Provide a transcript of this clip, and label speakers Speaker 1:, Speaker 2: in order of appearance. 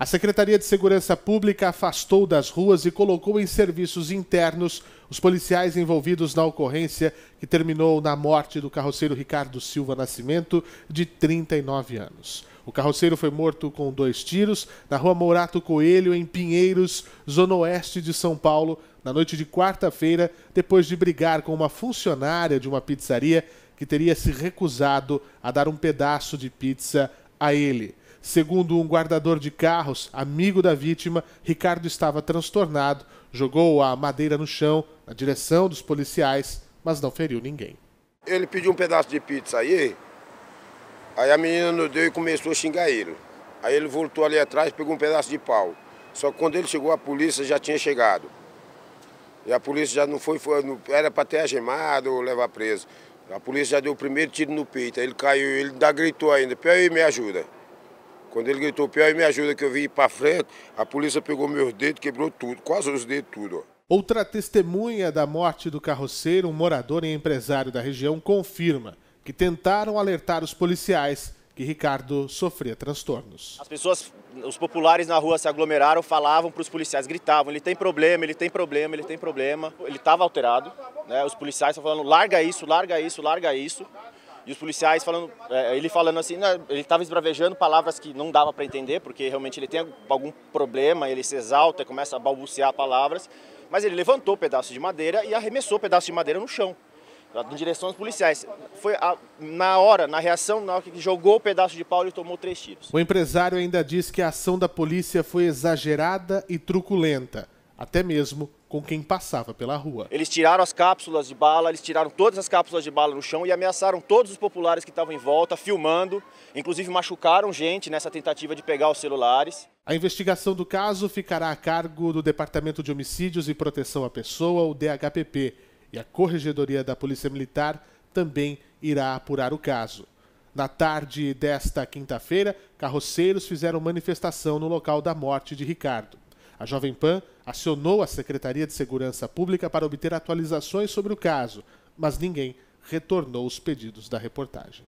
Speaker 1: A Secretaria de Segurança Pública afastou das ruas e colocou em serviços internos os policiais envolvidos na ocorrência que terminou na morte do carroceiro Ricardo Silva Nascimento, de 39 anos. O carroceiro foi morto com dois tiros na rua Mourato Coelho, em Pinheiros, zona oeste de São Paulo, na noite de quarta-feira, depois de brigar com uma funcionária de uma pizzaria que teria se recusado a dar um pedaço de pizza a ele. Segundo um guardador de carros, amigo da vítima, Ricardo estava transtornado, jogou a madeira no chão, na direção dos policiais, mas não feriu ninguém.
Speaker 2: Ele pediu um pedaço de pizza aí, aí a menina não deu e começou a xingar ele. Aí ele voltou ali atrás, e pegou um pedaço de pau. Só que quando ele chegou, a polícia já tinha chegado. E a polícia já não foi, foi não, era para ter agemado ou levar preso. A polícia já deu o primeiro tiro no peito, aí ele caiu, ele ainda gritou ainda, peraí, me ajuda. Quando ele gritou, Piauí, me ajuda, que eu vim para frente, a polícia pegou meus dedos, quebrou tudo, quase os dedos tudo. Ó.
Speaker 1: Outra testemunha da morte do carroceiro, um morador e empresário da região, confirma que tentaram alertar os policiais que Ricardo sofria transtornos.
Speaker 3: As pessoas, os populares na rua se aglomeraram, falavam para os policiais, gritavam: ele tem problema, ele tem problema, ele tem problema. Ele estava alterado, né? os policiais estavam falando: larga isso, larga isso, larga isso. E os policiais falando, é, ele falando assim, ele estava esbravejando palavras que não dava para entender, porque realmente ele tem algum problema, ele se exalta, começa a balbuciar palavras, mas ele levantou o pedaço de madeira e arremessou o pedaço de madeira no chão, em direção aos policiais. Foi a, na hora, na reação, na hora que jogou o pedaço de pau, ele tomou três tiros.
Speaker 1: O empresário ainda diz que a ação da polícia foi exagerada e truculenta até mesmo com quem passava pela rua.
Speaker 3: Eles tiraram as cápsulas de bala, eles tiraram todas as cápsulas de bala no chão e ameaçaram todos os populares que estavam em volta, filmando, inclusive machucaram gente nessa tentativa de pegar os celulares.
Speaker 1: A investigação do caso ficará a cargo do Departamento de Homicídios e Proteção à Pessoa, o DHPP, e a Corregedoria da Polícia Militar também irá apurar o caso. Na tarde desta quinta-feira, carroceiros fizeram manifestação no local da morte de Ricardo. A Jovem Pan acionou a Secretaria de Segurança Pública para obter atualizações sobre o caso, mas ninguém retornou os pedidos da reportagem.